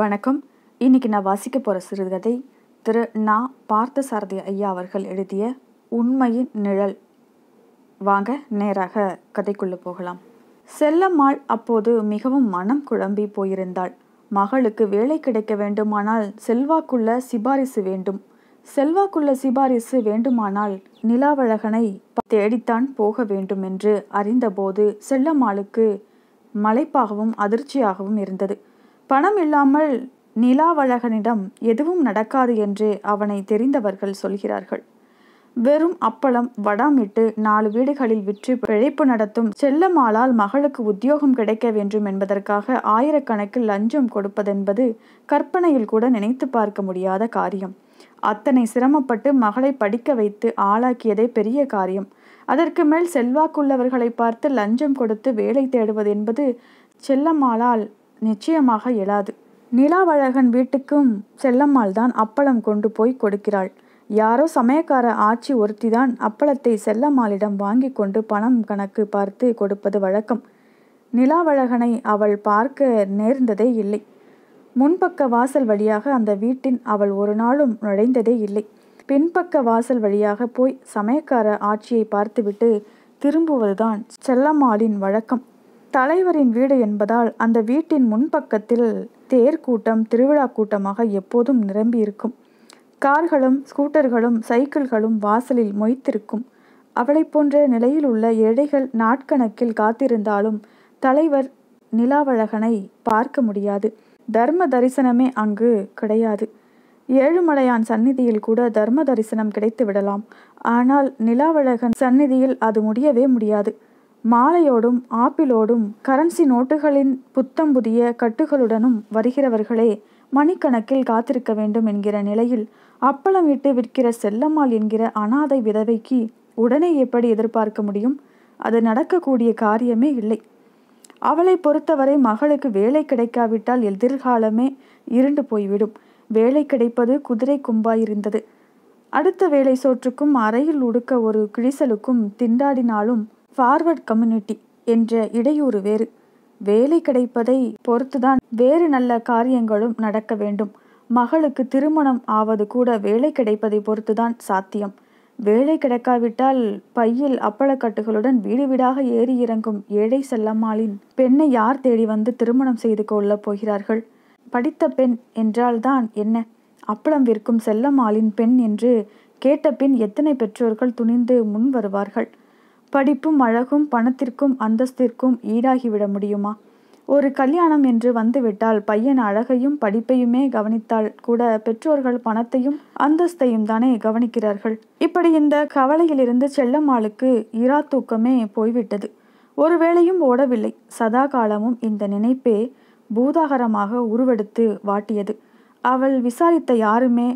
வணக்கம் இன்னைக்கு நான் வாசிக்க போகிற சிறுகதை திரு நா பார்த்தசாரதி ஐயா அவர்கள் எழுதிய உண்மையின் நிழல் வாங்க நேராக கதைக்குள்ளே போகலாம் செல்லம்மாள் அப்போது மிகவும் மனம் குழம்பி போயிருந்தாள் மகளுக்கு வேலை கிடைக்க வேண்டுமானால் செல்வாக்குள்ள சிபாரிசு வேண்டும் செல்வாக்குள்ள சிபாரிசு வேண்டுமானால் நிலாவழகனை தேடித்தான் போக வேண்டும் என்று அறிந்தபோது செல்லம்மாளுக்கு மலைப்பாகவும் அதிர்ச்சியாகவும் இருந்தது பணம் இல்லாமல் நிலாவழகனிடம் எதுவும் நடக்காது என்று அவனை தெரிந்தவர்கள் சொல்கிறார்கள் வெறும் அப்பளம் வடாமிட்டு நாலு வீடுகளில் விற்று பிழைப்பு நடத்தும் செல்லம்மாளால் மகளுக்கு உத்தியோகம் கிடைக்க வேண்டும் என்பதற்காக ஆயிரக்கணக்கில் லஞ்சம் கொடுப்பதென்பது கற்பனையில் கூட நினைத்து பார்க்க முடியாத காரியம் அத்தனை சிரமப்பட்டு மகளை படிக்க வைத்து ஆளாக்கியதே பெரிய காரியம் அதற்கு மேல் செல்வாக்குள்ளவர்களை பார்த்து லஞ்சம் கொடுத்து வேலை தேடுவது என்பது செல்லம்மாளால் நிச்சயமாக இயலாது நிலாவழகன் வீட்டுக்கும் செல்லம்மாள் தான் அப்பளம் கொண்டு போய் கொடுக்கிறாள் யாரோ சமயக்கார ஆட்சி ஒருத்திதான் அப்பளத்தை செல்லம்மாளிடம் வாங்கி கொண்டு பணம் கணக்கு பார்த்து கொடுப்பது வழக்கம் நிலாவழகனை அவள் பார்க்க நேர்ந்ததே இல்லை முன்பக்க வாசல் வழியாக அந்த வீட்டின் அவள் ஒரு நாளும் நுழைந்ததே இல்லை பின்பக்க வாசல் வழியாக போய் சமயக்கார ஆட்சியை பார்த்துவிட்டு திரும்புவதுதான் செல்லம்மாளின் வழக்கம் தலைவரின் வீடு என்பதால் அந்த வீட்டின் முன்பக்கத்தில் தேர் கூட்டம் திருவிழா கூட்டமாக எப்போதும் நிரம்பி இருக்கும் கார்களும் ஸ்கூட்டர்களும் சைக்கிள்களும் வாசலில் மொய்த்திருக்கும் அவளைப் போன்ற நிலையில் உள்ள ஏழைகள் நாட்கணக்கில் காத்திருந்தாலும் தலைவர் நிலாவழகனை பார்க்க முடியாது தர்ம தரிசனமே அங்கு கிடையாது ஏழுமலையான் சந்நிதியில் கூட தர்ம தரிசனம் கிடைத்து விடலாம் ஆனால் நிலாவழகன் சந்நிதியில் அது முடியவே முடியாது மாலையோடும் ஆப்பிளோடும் கரன்சி நோட்டுகளின் புத்தம் புதிய கட்டுகளுடனும் வருகிறவர்களே மணிக்கணக்கில் காத்திருக்க வேண்டும் என்கிற நிலையில் அப்பளம் விட்டு விற்கிற செல்லம்மாள் என்கிற அனாதை விதவைக்கு உடனே எப்படி எதிர்பார்க்க முடியும் அது நடக்கக்கூடிய காரியமே இல்லை அவளை பொறுத்தவரை மகளுக்கு வேலை கிடைக்காவிட்டால் எதிர்காலமே இருண்டு போய்விடும் வேலை கிடைப்பது குதிரை கும்பாயிருந்தது அடுத்த வேலை சோற்றுக்கும் அறையில் உடுக்க ஒரு கிழிசலுக்கும் திண்டாடினாலும் ஃபார்வர்ட் கம்யூனிட்டி என்ற இடையூறு வேறு வேலை கிடைப்பதை பொறுத்துதான் வேறு நல்ல காரியங்களும் நடக்க வேண்டும் மகளுக்கு திருமணம் ஆவது கூட வேலை கிடைப்பதை பொறுத்துதான் சாத்தியம் வேலை கிடைக்காவிட்டால் பையில் அப்பளக்கட்டுகளுடன் வீடு வீடாக ஏறி இறங்கும் ஏழை செல்லம்மாளின் பெண்ணை யார் தேடி வந்து திருமணம் செய்து கொள்ளப் போகிறார்கள் படித்த பெண் என்றால்தான் என்ன அப்பளம் விற்கும் செல்லம்மாளின் பெண் என்று கேட்டபின் எத்தனை பெற்றோர்கள் துணிந்து முன் வருவார்கள் படிப்பும் அழகும் பணத்திற்கும் அந்தஸ்திற்கும் ஈடாகிவிட முடியுமா ஒரு கல்யாணம் என்று வந்துவிட்டால் பையன் அழகையும் படிப்பையுமே கவனித்தால் கூட பெற்றோர்கள் பணத்தையும் அந்தஸ்தையும் தானே கவனிக்கிறார்கள் இப்படி இந்த கவலையிலிருந்து செல்லம்மாளுக்கு இரா தூக்கமே போய்விட்டது ஒரு வேளையும் ஓடவில்லை சதா காலமும் இந்த நினைப்பே பூதாகரமாக உருவெடுத்து வாட்டியது அவள் விசாரித்த யாருமே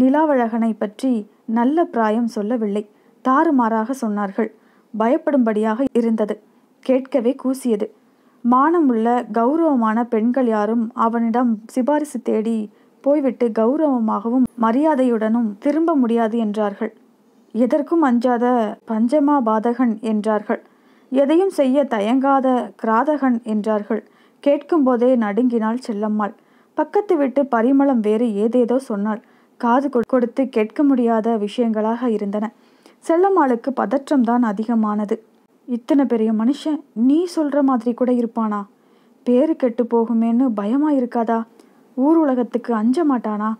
நிலாவழகனை பற்றி நல்ல பிராயம் சொல்லவில்லை தாறுமாறாக சொன்னார்கள் பயப்படும்படியாக இருந்தது கேட்கவே கூசியது மானமுள்ள கௌரவமான பெண்கள் யாரும் அவனிடம் சிபாரிசு தேடி போய்விட்டு கௌரவமாகவும் மரியாதையுடனும் திரும்ப முடியாது என்றார்கள் எதற்கும் அஞ்சாத பஞ்சமா பாதகன் என்றார்கள் எதையும் செய்ய தயங்காத கிராதகன் என்றார்கள் கேட்கும்போதே நடுங்கினாள் செல்லம்மாள் பக்கத்து விட்டு பரிமளம் வேறு ஏதேதோ சொன்னாள் காது கொடுத்து கேட்க முடியாத விஷயங்களாக இருந்தன செல்லம்மாளுக்கு பதற்றம்தான் அதிகமானது இத்தனை பெரிய மனுஷன் நீ சொல்கிற மாதிரி கூட இருப்பானா பேரு கெட்டு போகுமேன்னு பயமாக இருக்காதா ஊர் உலகத்துக்கு அஞ்ச மாட்டானா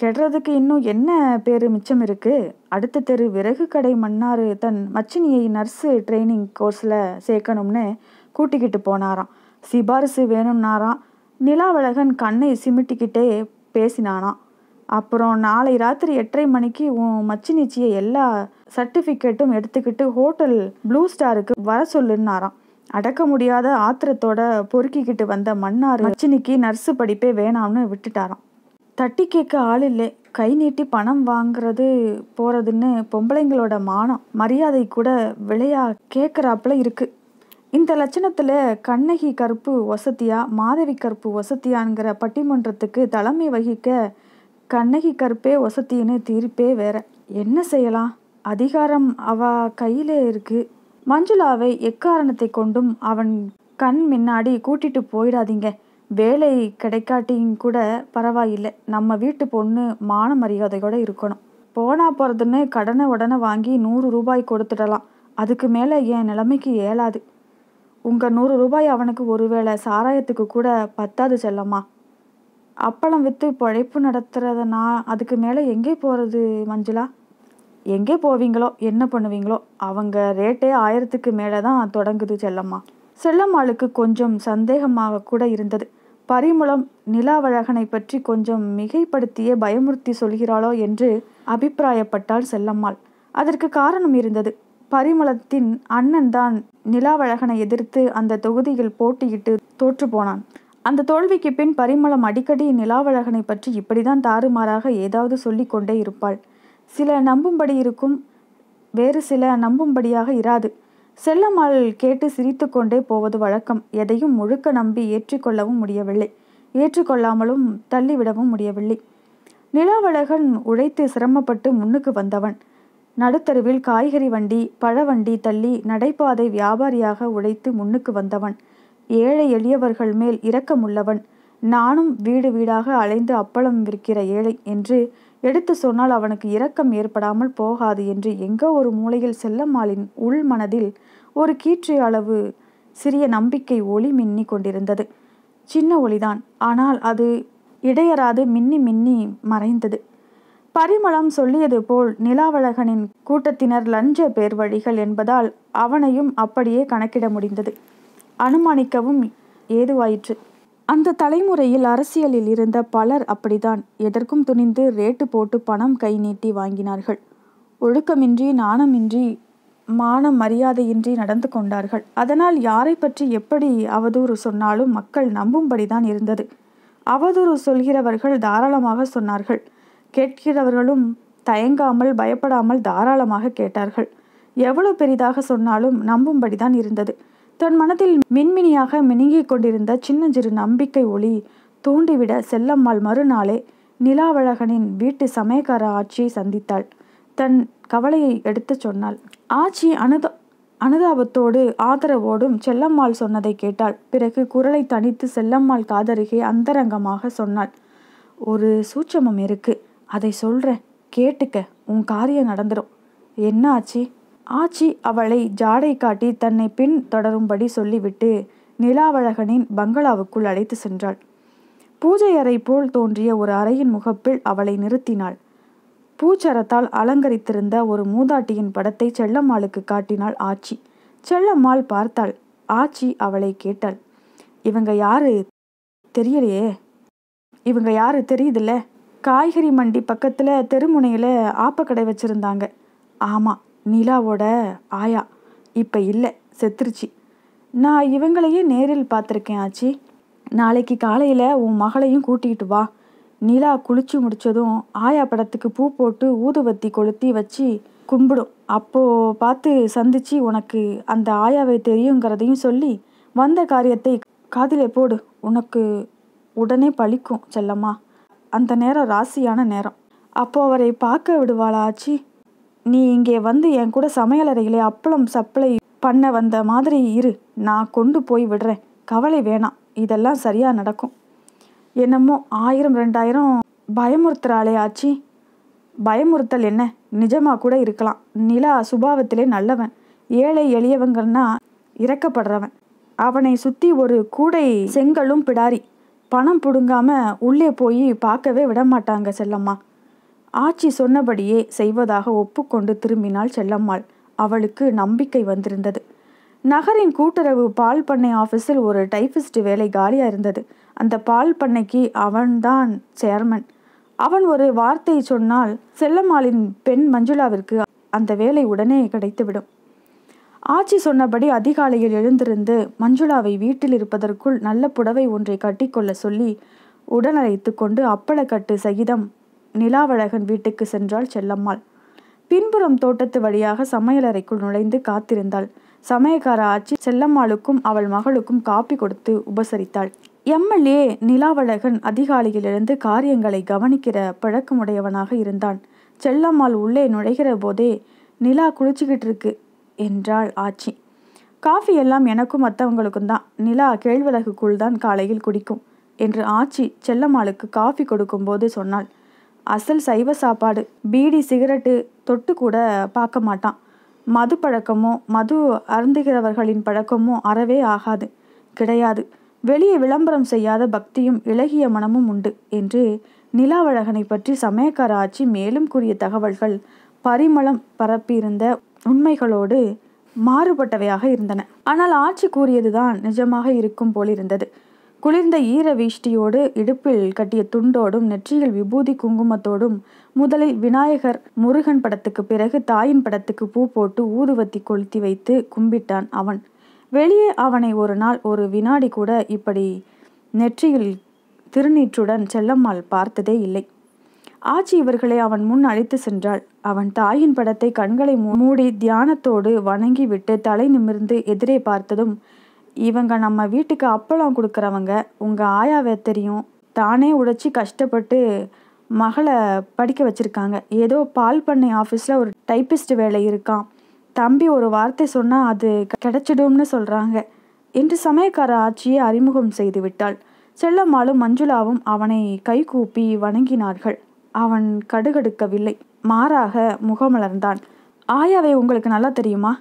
கெடுறதுக்கு இன்னும் என்ன பேர் மிச்சம் இருக்குது அடுத்த தெரு விறகு கடை மன்னார் தன் மச்சினியை நர்ஸு ட்ரைனிங் கோர்ஸில் சேர்க்கணும்னு கூட்டிக்கிட்டு போனாராம் சிபாரிசு வேணும்னாராம் நிலாவழகன் கண்ணை சிமிட்டிக்கிட்டே பேசினானாம் அப்புறம் நாளை ராத்திரி எட்டரை மணிக்கு உன் மச்சினிச்சியை எல்லா சர்டிஃபிகேட்டும் எடுத்துக்கிட்டு ஹோட்டல் ப்ளூ ஸ்டாருக்கு வர சொல்லுன்னாராம் அடக்க முடியாத ஆத்திரத்தோட பொறுக்கிக்கிட்டு வந்த மன்னார் மச்சினிக்கு நர்ஸு படிப்பே வேணாம்னு விட்டுட்டாராம் தட்டி கேட்க ஆள் இல்லை கை நீட்டி பணம் வாங்குறது போகிறதுன்னு பொம்பளைங்களோட மானம் மரியாதை கூட விளையா கேட்குறாப்புல இருக்குது இந்த லட்சணத்தில் கண்ணகி கருப்பு வசதியா மாதவி கருப்பு வசதியாங்கிற பட்டிமன்றத்துக்கு தலைமை வகிக்க கண்ணகி கருப்பே வசத்தின்னு தீர்ப்பே வேற என்ன செய்யலாம் அதிகாரம் அவ கையிலே இருக்கு மஞ்சுளாவை எக்காரணத்தை கொண்டும் அவன் கண் முன்னாடி கூட்டிட்டு போயிடாதீங்க வேலை கிடைக்காட்டியும் கூட பரவாயில்லை நம்ம வீட்டு பொண்ணு மான மரியாதையோடு இருக்கணும் போனா போகிறதுன்னு கடனை உடனே வாங்கி நூறு ரூபாய் கொடுத்துடலாம் அதுக்கு மேலே என் நிலைமைக்கு ஏலாது உங்கள் நூறு ரூபாய் அவனுக்கு ஒருவேளை சாராயத்துக்கு கூட பத்தாது செல்லம்மா அப்பளம் விற்று பழைப்பு நடத்துகிறத நான் அதுக்கு மேலே எங்கே போகிறது மஞ்சுளா எங்கே போவீங்களோ என்ன பண்ணுவீங்களோ அவங்க ரேட்டே ஆயிரத்துக்கு மேலே தான் தொடங்குது செல்லம்மா செல்லம்மாளுக்கு கொஞ்சம் சந்தேகமாக கூட இருந்தது பரிமளம் நிலாவழகனை பற்றி கொஞ்சம் மிகைப்படுத்தியே பயமுறுத்தி சொல்கிறாளோ என்று அபிப்பிராயப்பட்டாள் செல்லம்மாள் அதற்கு காரணம் இருந்தது பரிமளத்தின் அண்ணன் தான் நிலாவழகனை எதிர்த்து அந்த தொகுதியில் போட்டியிட்டு தோற்று போனான் அந்த தோல்விக்கு பின் பரிமளம் அடிக்கடி நிலாவழகனை பற்றி இப்படிதான் தாறுமாறாக ஏதாவது சொல்லிக்கொண்டே இருப்பாள் சில நம்பும்படி இருக்கும் வேறு சில நம்பும்படியாக இராது செல்லம்மாள் கேட்டு சிரித்து கொண்டே போவது வழக்கம் எதையும் முழுக்க நம்பி ஏற்றிக்கொள்ளவும் முடியவில்லை ஏற்றுக்கொள்ளாமலும் தள்ளிவிடவும் முடியவில்லை நிலாவழகன் உழைத்து சிரமப்பட்டு முன்னுக்கு வந்தவன் நடுத்தருவில் காய்கறி வண்டி பழவண்டி தள்ளி நடைபாதை வியாபாரியாக உழைத்து முன்னுக்கு வந்தவன் ஏழை எளியவர்கள் மேல் இரக்கமுள்ளவன் நானும் வீடு வீடாக அலைந்து அப்பளம் விற்கிற ஏழை என்று எடுத்து சொன்னால் அவனுக்கு இரக்கம் ஏற்படாமல் போகாது என்று எங்கோ ஒரு மூலையில் செல்லம்மாளின் உள் மனதில் ஒரு கீற்று அளவு சிறிய நம்பிக்கை ஒளி மின்னி கொண்டிருந்தது சின்ன ஒளிதான் ஆனால் அது இடையராது மின்னி மின்னி மறைந்தது பரிமளம் சொல்லியது போல் நிலாவழகனின் கூட்டத்தினர் லஞ்ச பேர் வழிகள் என்பதால் அவனையும் அப்படியே கணக்கிட முடிந்தது அனுமானிக்கவும் ஏதுவாயிற்று அந்த தலைமுறையில் அரசியலில் இருந்த பலர் அப்படிதான் எதற்கும் துணிந்து ரேட்டு போட்டு பணம் கை நீட்டி வாங்கினார்கள் ஒழுக்கமின்றி நாணமின்றி மான மரியாதையின்றி நடந்து கொண்டார்கள் அதனால் யாரை பற்றி எப்படி அவதூறு சொன்னாலும் மக்கள் நம்பும்படிதான் இருந்தது அவதூறு சொல்கிறவர்கள் தாராளமாக சொன்னார்கள் கேட்கிறவர்களும் தயங்காமல் பயப்படாமல் தாராளமாக கேட்டார்கள் எவ்வளவு பெரிதாக சொன்னாலும் நம்பும்படிதான் இருந்தது தன் மனதில் மின்மினியாக மினுங்கிக் கொண்டிருந்த சின்னஞ்சிறு நம்பிக்கை ஒளி தூண்டிவிட செல்லம்மாள் மறுநாளே நிலாவழகனின் வீட்டு சமயக்கார ஆட்சியை சந்தித்தாள் தன் கவலையை எடுத்து சொன்னாள் ஆட்சி அனுதா அனுதாபத்தோடு ஆதரவோடும் செல்லம்மாள் சொன்னதை கேட்டாள் பிறகு குரலை தனித்து செல்லம்மாள் காதருகே அந்தரங்கமாக சொன்னாள் ஒரு சூட்சமம் இருக்கு அதை சொல்ற கேட்டுக்க உன் காரியம் நடந்துடும் என்ன ஆச்சு ஆச்சி அவளை ஜாடை காட்டி தன்னை பின் தொடரும்படி சொல்லிவிட்டு நிலாவழகனின் பங்களாவுக்குள் அழைத்து சென்றாள் பூஜை அறை போல் தோன்றிய ஒரு அறையின் முகப்பில் அவளை நிறுத்தினாள் பூச்சரத்தால் அலங்கரித்திருந்த ஒரு மூதாட்டியின் படத்தை செல்லம்மாளுக்கு காட்டினாள் ஆச்சி செல்லம்மாள் பார்த்தாள் ஆச்சி அவளை கேட்டாள் இவங்க யாரு தெரியலையே இவங்க யாரு தெரியுதுல்ல காய்கறி மண்டி பக்கத்தில் தெருமுனையில் ஆப்பக்கடை வச்சுருந்தாங்க ஆமாம் நிலாவோட ஆயா இப்போ இல்லை செத்துருச்சு நான் இவங்களையே நேரில் பார்த்துருக்கேன் ஆச்சி நாளைக்கு காலையில் உன் மகளையும் கூட்டிகிட்டு வா நிலா குளிச்சு முடித்ததும் ஆயா படத்துக்கு பூ போட்டு ஊதுவத்தி கொளுத்தி வச்சு கும்பிடும் அப்போது பார்த்து சந்திச்சு உனக்கு அந்த ஆயாவை தெரியுங்கிறதையும் சொல்லி வந்த காரியத்தை காதிலே போடு உனக்கு உடனே பழிக்கும் செல்லம்மா அந்த நேரம் ராசியான நேரம் அப்போ அவரை பார்க்க விடுவாளா ஆச்சி நீ இங்கே வந்து என் கூட சமையலறையிலே அப்பளம் சப்ளை பண்ண வந்த மாதிரி இரு நான் கொண்டு போய் விடுறேன் கவலை வேணாம் இதெல்லாம் சரியாக நடக்கும் என்னமோ ஆயிரம் ரெண்டாயிரம் பயமுறுத்துறாளே ஆச்சி பயமுறுத்தல் என்ன நிஜமாக கூட இருக்கலாம் நிலா சுபாவத்திலே நல்லவன் ஏழை எளியவங்கன்னா இறக்கப்படுறவன் அவனை சுற்றி ஒரு கூடை செங்கலும் பிடாரி பணம் பிடுங்காம உள்ளே போய் பார்க்கவே விடமாட்டாங்க செல்லம்மா ஆச்சி சொன்னபடியே செய்வதாக ஒப்புக்கொண்டு திரும்பினாள் செல்லம்மாள் அவளுக்கு நம்பிக்கை வந்திருந்தது நகரின் கூட்டுறவு பால் பண்ணை ஆஃபீஸில் ஒரு டைபிஸ்ட் வேலை காலியாக இருந்தது அந்த பால் பண்ணைக்கு அவன்தான் சேர்மன் அவன் ஒரு வார்த்தை சொன்னால் செல்லம்மாளின் பெண் மஞ்சுளாவிற்கு அந்த வேலை உடனே கிடைத்துவிடும் ஆச்சி சொன்னபடி அதிகாலையில் எழுந்திருந்து மஞ்சுளாவை வீட்டில் இருப்பதற்குள் நல்ல புடவை ஒன்றை கட்டிக்கொள்ள சொல்லி உடனழைத்து கொண்டு அப்பளக்கட்டு சகிதம் நிலாவழகன் வீட்டுக்கு சென்றாள் செல்லம்மாள் பின்புறம் தோட்டத்து வழியாக சமையலறைக்குள் நுழைந்து காத்திருந்தாள் சமயக்கார ஆட்சி செல்லம்மாளுக்கும் அவள் மகளுக்கும் காப்பி கொடுத்து உபசரித்தாள் எம்எல்ஏ நிலாவழகன் அதிகாலியிலிருந்து காரியங்களை கவனிக்கிற பழக்கமுடையவனாக இருந்தான் செல்லம்மாள் உள்ளே நுழைகிற போதே நிலா குளிச்சுக்கிட்டு இருக்கு என்றாள் ஆச்சி காஃபி எல்லாம் எனக்கும் மற்றவங்களுக்கும் தான் நிலா கேழ்வழகுக்குள் தான் காலையில் குடிக்கும் என்று ஆச்சி செல்லம்மாளுக்கு காஃபி கொடுக்கும்போது சொன்னாள் அசல் சைவ சாப்பாடு பீடி சிகரெட்டு தொட்டு கூட பார்க்க மாட்டான் மது பழக்கமோ மது அருந்துகிறவர்களின் பழக்கமோ அறவே ஆகாது கிடையாது வெளியே விளம்பரம் செய்யாத பக்தியும் இலகிய மனமும் உண்டு என்று நிலாவழகனை பற்றி சமயக்கார ஆட்சி மேலும் கூறிய தகவல்கள் பரிமளம் பரப்பியிருந்த உண்மைகளோடு மாறுபட்டவையாக இருந்தன ஆனால் ஆட்சி கூறியதுதான் நிஜமாக இருக்கும் போலிருந்தது குளிர்ந்த ஈர வீஷ்டியோடு இடுப்பில் கட்டிய துண்டோடும் நெற்றியில் விபூதி குங்குமத்தோடும் முதலில் விநாயகர் முருகன் படத்துக்கு பிறகு தாயின் படத்துக்கு பூ போட்டு ஊதுவத்தி கொளுத்தி வைத்து கும்பிட்டான் அவன் வெளியே அவனை ஒரு நாள் ஒரு வினாடி கூட இப்படி நெற்றியில் திருநீற்றுடன் செல்லம்மாள் பார்த்ததே இல்லை ஆச்சி இவர்களை அவன் முன் அழைத்து சென்றாள் அவன் தாயின் படத்தை கண்களை மூடி தியானத்தோடு வணங்கிவிட்டு தலை நிமிர்ந்து எதிரே பார்த்ததும் இவங்க நம்ம வீட்டுக்கு அப்பளம் கொடுக்குறவங்க உங்கள் ஆயாவை தெரியும் தானே உடைச்சி கஷ்டப்பட்டு மகளை படிக்க வச்சுருக்காங்க ஏதோ பால் பண்ணை ஆஃபீஸில் ஒரு டைப்பிஸ்ட் வேலை இருக்கான் தம்பி ஒரு வார்த்தை சொன்னால் அது கிடைச்சிடும்னு சொல்கிறாங்க என்று சமயக்கார ஆட்சியை அறிமுகம் செய்து விட்டாள் செல்லம்மாளும் மஞ்சுளாவும் அவனை கை கூப்பி வணங்கினார்கள் அவன் கடுகடுக்கவில்லை மாறாக முகமலர்ந்தான் ஆயாவை உங்களுக்கு நல்லா தெரியுமா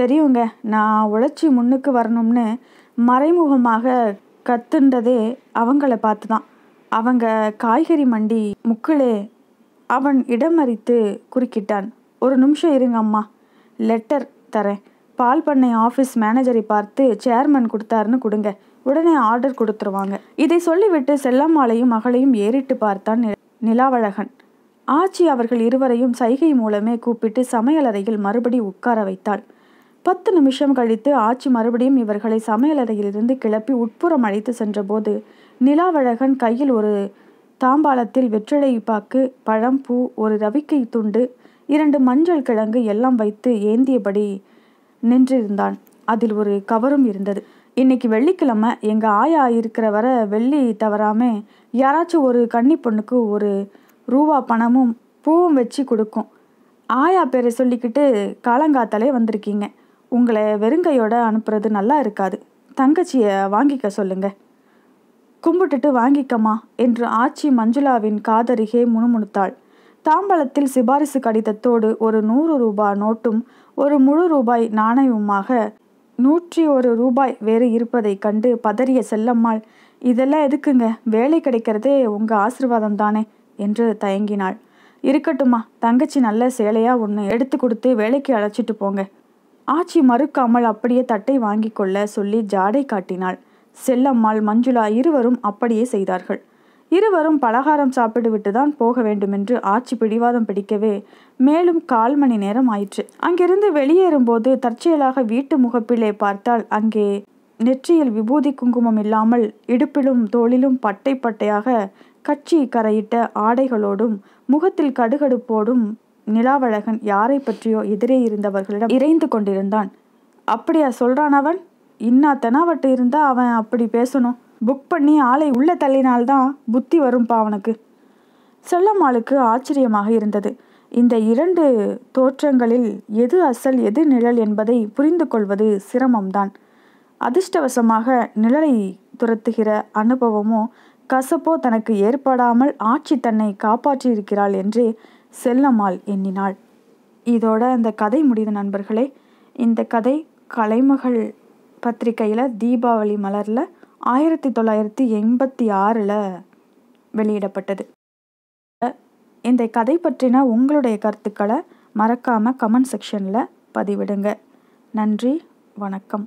தெரியுங்க நான் உழைச்சி முன்னுக்கு வரணும்னு மறைமுகமாக கத்துண்டதே அவங்கள பார்த்து தான் அவங்க காய்கறி மண்டி முக்கிலே அவன் இடமறித்து குறுக்கிட்டான் ஒரு நிமிஷம் இருங்க அம்மா லெட்டர் தரேன் பால் பண்ணை ஆஃபீஸ் மேனேஜரை பார்த்து சேர்மன் கொடுத்தாருன்னு கொடுங்க உடனே ஆர்டர் கொடுத்துருவாங்க இதை சொல்லிவிட்டு செல்லம்மாளையும் மகளையும் ஏறிட்டு பார்த்தான் நிலாவழகன் ஆச்சி அவர்கள் இருவரையும் சைகை மூலமே கூப்பிட்டு சமையலறையில் மறுபடி உட்கார வைத்தாள் பத்து நிமிஷம் கழித்து ஆச்சி மறுபடியும் இவர்களை சமையலறையிலிருந்து கிளப்பி உட்புறம் அழைத்து சென்றபோது நிலாவழகன் கையில் ஒரு தாம்பாளத்தில் வெற்றிலை பாக்கு பழம் பூ ஒரு ரவிக்கை துண்டு இரண்டு மஞ்சள் கிழங்கு எல்லாம் வைத்து ஏந்தியபடி நின்றிருந்தான் அதில் ஒரு கவரும் இருந்தது இன்னைக்கு வெள்ளிக்கிழமை எங்கள் ஆயா இருக்கிற வர வெள்ளி தவறாமே யாராச்சும் ஒரு கன்னி பொண்ணுக்கு ஒரு ரூபா பணமும் பூவும் வச்சு கொடுக்கும் ஆயா பேரை சொல்லிக்கிட்டு காலங்காத்தாலே வந்திருக்கீங்க உங்களை வெறுங்கையோட அனுப்புறது நல்லா இருக்காது தங்கச்சியை வாங்கிக்க சொல்லுங்க கும்பிட்டுட்டு வாங்கிக்கமா என்று ஆச்சி மஞ்சுளாவின் காதருகே முணுமுணுத்தாள் தாம்பளத்தில் சிபாரிசு கடிதத்தோடு ஒரு நூறு ரூபாய் நோட்டும் ஒரு முழு ரூபாய் நாணயமுமாக நூற்றி ஒரு ரூபாய் வேறு இருப்பதை கண்டு பதறிய செல்லம்மாள் இதெல்லாம் எதுக்குங்க வேலை கிடைக்கிறதே உங்கள் ஆசிர்வாதம் தானே என்று தயங்கினாள் இருக்கட்டுமா தங்கச்சி நல்ல சேலையாக ஒன்று எடுத்து கொடுத்து வேலைக்கு அழைச்சிட்டு போங்க ஆச்சி மறுக்காமல் அப்படியே தட்டை வாங்கி கொள்ள சொல்லி ஜாடை காட்டினாள் செல்லம்மாள் மஞ்சுளா இருவரும் அப்படியே செய்தார்கள் இருவரும் பலகாரம் சாப்பிட்டுவிட்டு தான் போக வேண்டுமென்று ஆட்சி பிடிவாதம் பிடிக்கவே மேலும் கால் மணி நேரம் ஆயிற்று அங்கிருந்து வெளியேறும்போது தற்செயலாக வீட்டு முகப்பிலே பார்த்தால் அங்கே நெற்றியில் விபூதி குங்குமம் இல்லாமல் இடுப்பிலும் தோளிலும் பட்டை பட்டையாக கட்சி கரையிட்ட ஆடைகளோடும் முகத்தில் கடுகடுப்போடும் நிலாவழகன் யாரை பற்றியோ எதிரே இருந்தவர்களிடம் இறைந்து கொண்டிருந்தான் அப்படியா சொல்றான் அவன் இன்னா தெனாவட்டு இருந்தா அவன் அப்படி பேசணும் புக் பண்ணி ஆளை உள்ள தள்ளினால்தான் புத்தி வரும்பா அவனுக்கு செல்லம்மாளுக்கு ஆச்சரியமாக இருந்தது இந்த இரண்டு தோற்றங்களில் எது அசல் எது நிழல் என்பதை புரிந்து கொள்வது சிரமம்தான் அதிர்ஷ்டவசமாக நிழலை துரத்துகிற அனுபவமோ கசப்போ தனக்கு ஏற்படாமல் ஆட்சி தன்னை காப்பாற்றியிருக்கிறாள் என்று செல்லம்மாள் எண்ணினாள் இதோட அந்த கதை முடியுது நண்பர்களே இந்த கதை கலைமகள் பத்திரிகையில் தீபாவளி மலரில் ஆயிரத்தி தொள்ளாயிரத்தி எண்பத்தி ஆறில் வெளியிடப்பட்டது இந்த கதை பற்றின உங்களுடைய கருத்துக்களை மறக்காமல் கமெண்ட் செக்ஷனில் பதிவிடுங்க நன்றி வணக்கம்